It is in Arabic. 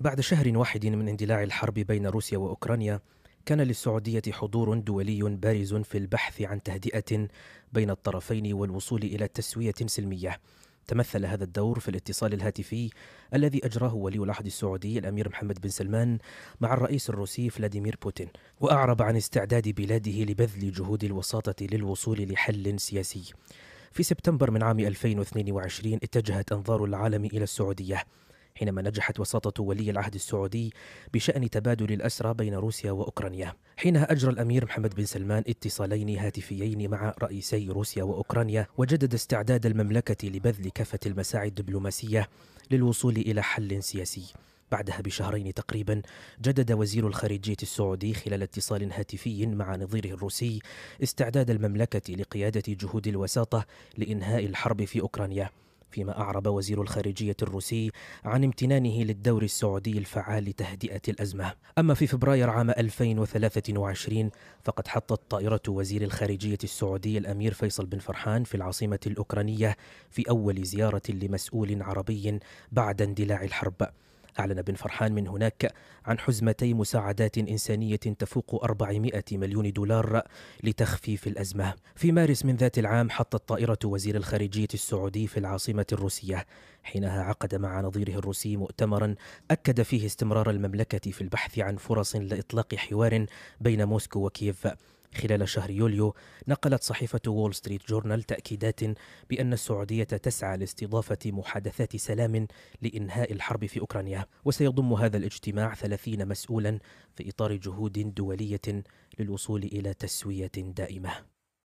بعد شهر واحد من اندلاع الحرب بين روسيا واوكرانيا كان للسعوديه حضور دولي بارز في البحث عن تهدئه بين الطرفين والوصول الى تسويه سلميه تمثل هذا الدور في الاتصال الهاتفي الذي اجراه ولي العهد السعودي الامير محمد بن سلمان مع الرئيس الروسي فلاديمير بوتين واعرب عن استعداد بلاده لبذل جهود الوساطه للوصول لحل سياسي في سبتمبر من عام 2022 اتجهت انظار العالم الى السعوديه حينما نجحت وساطة ولي العهد السعودي بشأن تبادل الأسرى بين روسيا وأوكرانيا حينها أجرى الأمير محمد بن سلمان اتصالين هاتفيين مع رئيسي روسيا وأوكرانيا وجدد استعداد المملكة لبذل كافة المساعي الدبلوماسية للوصول إلى حل سياسي بعدها بشهرين تقريبا جدد وزير الخارجية السعودي خلال اتصال هاتفي مع نظيره الروسي استعداد المملكة لقيادة جهود الوساطة لإنهاء الحرب في أوكرانيا فيما أعرب وزير الخارجية الروسي عن امتنانه للدور السعودي الفعال لتهدئة الأزمة أما في فبراير عام 2023 فقد حطت طائرة وزير الخارجية السعودي الأمير فيصل بن فرحان في العاصمة الأوكرانية في أول زيارة لمسؤول عربي بعد اندلاع الحرب أعلن بن فرحان من هناك عن حزمتي مساعدات إنسانية تفوق 400 مليون دولار لتخفيف الأزمة في مارس من ذات العام حطت طائرة وزير الخارجية السعودي في العاصمة الروسية حينها عقد مع نظيره الروسي مؤتمرا أكد فيه استمرار المملكة في البحث عن فرص لإطلاق حوار بين موسكو وكييف خلال شهر يوليو نقلت صحيفة وول ستريت جورنال تأكيدات بأن السعودية تسعى لاستضافة محادثات سلام لإنهاء الحرب في أوكرانيا وسيضم هذا الاجتماع ثلاثين مسؤولا في إطار جهود دولية للوصول إلى تسوية دائمة